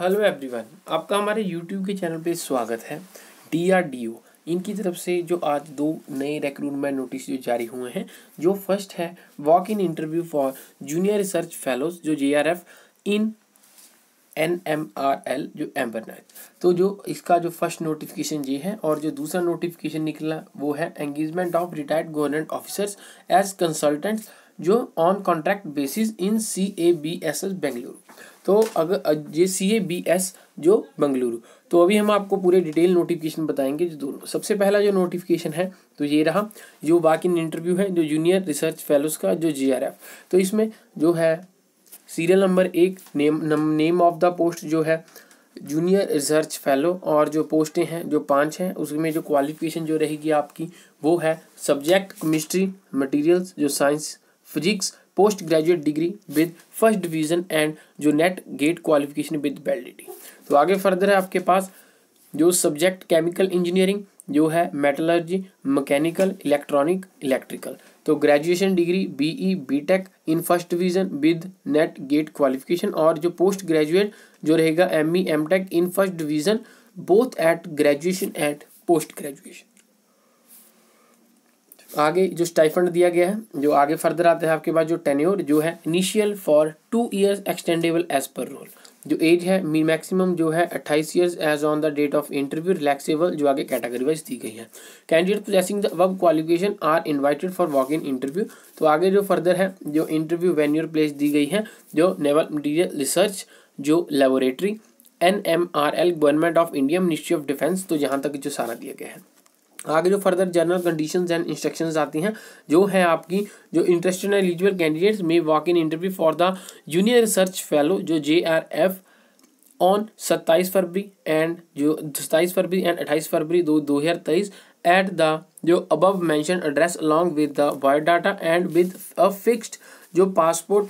hello everyone आपका हमारे YouTube के चैनल पे स्वागत है डीआरडीओ इनकी तरफ से जो आज दो नए रिक्रूटमेंट नोटिस जो जारी हुए हैं जो फर्स्ट है walk in interview for junior research fellows जो J R F in N M R L जो एम्बरनेट तो जो इसका जो फर्स्ट नोटिफिकेशन ये है और जो दूसरा नोटिफिकेशन निकला वो है engagement of retired government officers as consultants जो on contract basis in C A B S S Bengaluru तो अगर ये सी ए बी एस जो बंगलुरु तो अभी हम आपको पूरे डिटेल नोटिफिकेशन बताएंगे जो दोनों सबसे पहला जो नोटिफिकेशन है तो ये रहा जो बाकी इंटरव्यू है जो जूनियर रिसर्च फेलोज का जो जी आर एफ तो इसमें जो है सीरियल नंबर एक name name of the post जो है जूनियर रिसर्च फेलो और जो पोस्टें हैं जो पांच हैं उसमें जो क्वालिफिकेशन जो रहेगी आपकी वो है सब्जेक्ट केमिस्ट्री मटेरियल्स जो science physics post graduate degree with first division and जो NET GATE qualification with validity तो आगे फर्दर है आपके पास जो सब्जेक्ट केमिकल इंजीनियरिंग जो है मेटलर्जी मैकेनिकल इलेक्ट्रॉनिक इलेक्ट्रिकल तो graduation degree B E B Tech in first division with NET GATE qualification और जो पोस्ट ग्रेजुएट जो रहेगा M E M Tech in first division both at graduation and post graduation आगे जो stipend दिया गया है जो आगे फर्दर आता है आपके पास जो टेन्योर जो है initial for two years extendable as per rule जो एज है मैक्सिमम जो है अट्ठाईस years age on the date of interview relaxable जो आगे कैटेगरी वाइज दी गई है candidate processing the above qualification are invited for walk in interview तो आगे जो फर्दर है जो इंटरव्यू वेन्यूर प्लेस दी गई है जो नेवल मटीरियल रिसर्च जो laboratory N M R L government of India ministry of defence तो यहाँ तक जो सारा दिया गया है आगे जो further general conditions and instructions आती हैं जो है आपकी जो इंटरेस्टेड एलिजिबल कैंडिडेट्स में walk in interview for the junior research fellow जो जे आर एफ ऑन सत्ताईस फरवरी एंड जो सत्ताईस फरवरी एंड अट्ठाईस फरवरी दो दो हज़ार तेईस एट द जो above mentioned address along with the bio data and with a fixed जो passport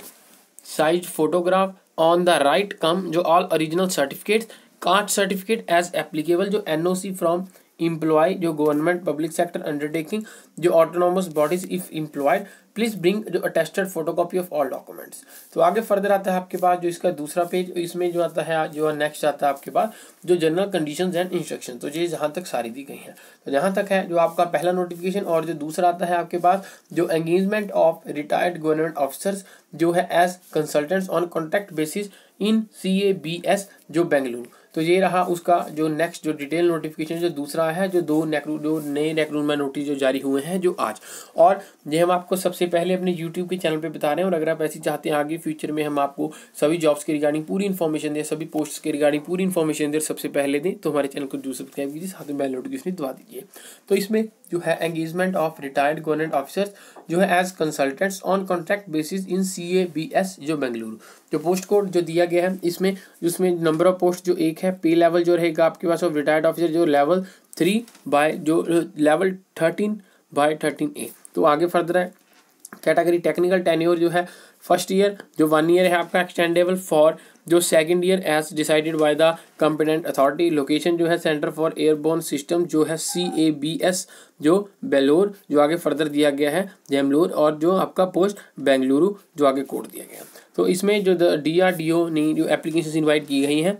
size photograph on the right come जो all original certificates caste certificate as applicable जो N O C from employ जो government public sector undertaking जो autonomous bodies if employed please bring जो attested photocopy of all documents तो आगे further आता है आपके पास जो इसका दूसरा पेज इसमें जो आता है जो नेक्स्ट आता है आपके पास जो जनरल कंडीशन एंड इंस्ट्रक्शन तो ये जहाँ तक सारी दी गई हैं तो जहाँ तक है जो आपका पहला नोटिफिकेशन और जो दूसरा आता है आपके पास जो engagement of retired government officers जो है as consultants on contract basis in C A B S जो बेंगलुरु तो ये रहा उसका जो नेक्स्ट जो डिटेल नोटिफिकेशन जो दूसरा है जो दो नेक्रू जो नए नेक्रूटमेंट नोटिस जो जारी हुए हैं जो आज और ये हम आपको सबसे पहले अपने यूट्यूब के चैनल पर बता रहे हैं और अगर आप ऐसी चाहते हैं आगे फ्यूचर में हम आपको सभी जॉब्स के रिगार्डिंग पूरी इन्फॉर्मेशन दें सभी पोस्ट के रिगार्डिंग पूरी इन्फॉर्मेशन दें सबसे पहले दें तो हमारे चैनल को जो सब्सक्राइब कीजिए साथ में बेल नोटिफिकेशन दबा दीजिए तो इसमें जो है engagement of retired government officers जो है as consultants on contract basis in C A B S जो बेंगलुरु जो पोस्ट कोड जो दिया गया है इसमें जिसमें नंबर ऑफ पोस्ट जो एक है पे लेवल जो रहेगा आपके पास ऑफ रिटायर्ड ऑफिसर जो लेवल थ्री बाय जो level thirteen by thirteen A तो आगे फर्दर है कैटेगरी टेक्निकल टेन्योर जो है फर्स्ट ईयर जो वन ईयर है आपका एक्सटेंडेबल फॉर जो second year as decided by the competent authority location जो है सेंटर फॉर एयरबोर्न सिस्टम जो है सी ए बी एस जो बेलोर जो आगे फर्दर दिया गया है जैमलोर और जो आपका पोस्ट बेंगलुरु जो आगे कोड दिया गया तो इसमें जो डी आर डी ओ ने जो एप्लीकेशन इन्वाइट की गई हैं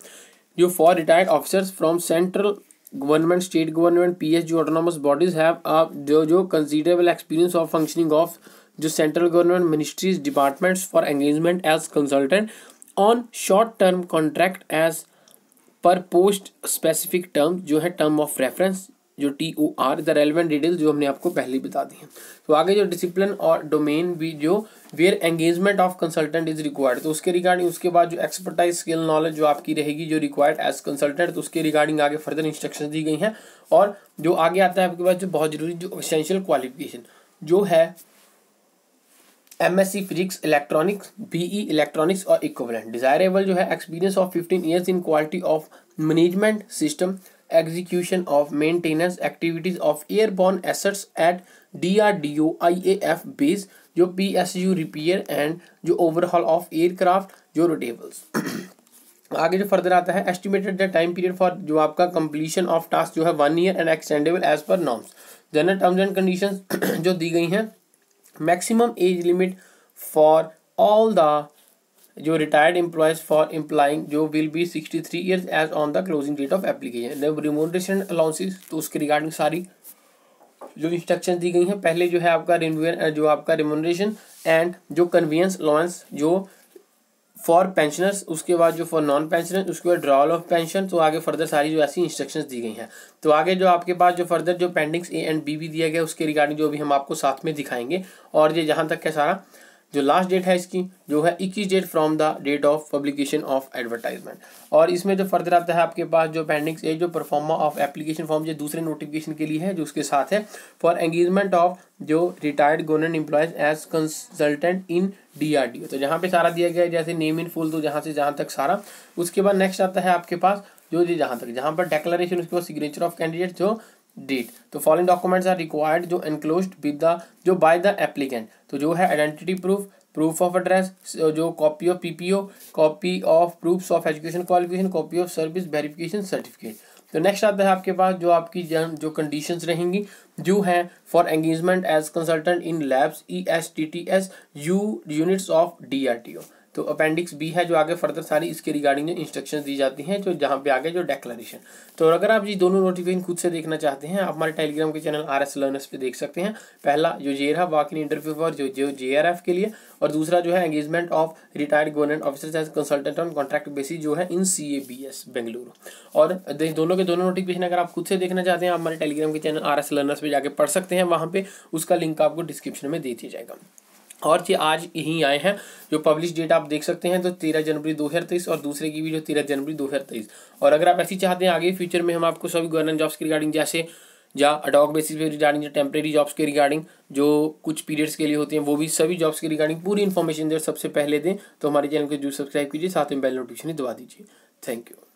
जो for retired officers from central government state government P H जो ऑटोनॉमस बॉडीज हैव जो जो considerable experience of functioning of जो central government ministries departments for engagement as consultant on short term contract as per post specific term जो है term of reference जो T O R the relevant detail जो हमने आपको पहले बता दी हैं तो आगे जो डिसिप्लिन और डोमेन भी जो where engagement of consultant is required तो उसके रिगार्डिंग उसके बाद जो एक्सपर्टाइज स्किल नॉलेज जो आपकी रहेगी जो रिक्वायर्ड एज कंसल्टेंट तो उसके रिगार्डिंग आगे फर्दर इंस्ट्रक्शन दी गई हैं और जो आगे आता है आपके पास जो बहुत जरूरी जो एसेंशियल क्वालिफिकेशन जो है M S C physics electronics B E electronics और इक्वलेंट डिजायरेबल जो है experience of fifteen years in quality of management system execution of maintenance activities of airborne assets at D R D O I A F base जो P S U repair and जो overall of aircraft जो rotables आगे जो further आता है estimated time period for जो आपका completion of task जो है one year and extendable as per norms general terms and condition जो दी गई हैं maximum age limit for all the जो रिटायर्ड एम्प्लॉयज फॉर एम्प्लाइंग जो will be sixty three years age on the closing date of application remuneration allowances तो उसके regarding सारी जो इंस्ट्रक्शन दी गई हैं पहले जो है आपका जो आपका रिमोडेशन एंड जो कन्वीनस अलाउंस जो फॉर पेंशनर्स उसके बाद जो फॉर नॉन पेंशनर उसके बाद ड्रॉल ऑफ पेंशन तो आगे फर्दर सारी जो ऐसी इंस्ट्रक्शंस दी गई हैं तो आगे जो आपके पास जो फर्दर जो पेंडिंग्स ए एंड बी भी दिया गया उसके रिगार्डिंग जो भी हम आपको साथ में दिखाएंगे और ये जहाँ तक है सारा जो लास्ट डेट है इसकी जो है इक्कीस date from the date of publication of advertisement और इसमें जो फर्दर आता है आपके पास जो पेंडिंग्स है जो परफॉर्मा ऑफ एप्लीकेशन फॉर्म जो दूसरे नोटिफिकेशन के लिए है जो उसके साथ है फॉर एंगेजमेंट ऑफ जो retired government employees as consultant in D R D तो जहाँ पर सारा दिया गया है जैसे नेम इन फुल तो जहाँ से जहाँ तक सारा उसके बाद नेक्स्ट आता है आपके पास जो जी जहाँ तक जहाँ पर डेक्लेशन उसके बाद सिग्नेचर ऑफ कैंडिडेट जो डेट तो फॉलोइंग डॉक्यूमेंट्स आर रिक्वायर्ड जो एनक्लोज विद द जो बाय द एप्लीकेंट तो जो है identity proof proof of address जो copy of PPO copy of proofs of education qualification copy of service verification certificate तो next आता है आपके पास जो आपकी जो कंडीशंस रहेंगी जो है for engagement as consultant in labs E S T T S U units of D R T O तो अपेंडिक्स बी है जो आगे फर्दर सारी इसके रिगार्डिंग जो इंस्ट्रक्शन दी जाती हैं जो जहाँ पे आगे जो डेक्लेशन तो अगर आप ये दोनों नोटिफिकेशन खुद से देखना चाहते हैं आप हमारे टेलीग्राम के चैनल आर एस लर्नर्स पे देख सकते हैं पहला जो जे रहा वाकिन इंटरव्यू फॉर जो जो जे आर एफ के लिए और दूसरा जो है engagement of retired government officer as consultant on contract basis जो है in C A B S Bengaluru और दोनों के दोनों नोटिफिकेशन अगर आप खुद से देखना चाहते हैं आप हमारे टेलीग्राम के चैनल आर एस लर्नर्स पर जाकर पढ़ सकते हैं वहाँ पर उसका लिंक आपको डिस्क्रिप्शन में दे दिया जाएगा और ये आज यहीं आए हैं जो पब्लिश डेट आप देख सकते हैं तो तेरह जनवरी दो हज़ार तेईस और दूसरे की भी जो तेरह जनवरी दो हज़ार तेईस और अगर आप ऐसी चाहते हैं आगे फ्यूचर में हम आपको सभी गवर्नमेंट जॉब्स की रिगार्डिंग जैसे या अडॉक बेसिस पे रिगार्डिंग या टेम्प्रेरी जॉब्स के रिगार्डिंग जो कुछ पीरियड्स के लिए होते हैं वो भी सभी जॉब्स के रिगार्डिंग पूरी इन्फॉर्मेशन जब सबसे पहले दें तो हमारे चैनल को जरूर सब्सक्राइब कीजिए साथ में बेल नोटिफिकेशन दबा दीजिए थैंक यू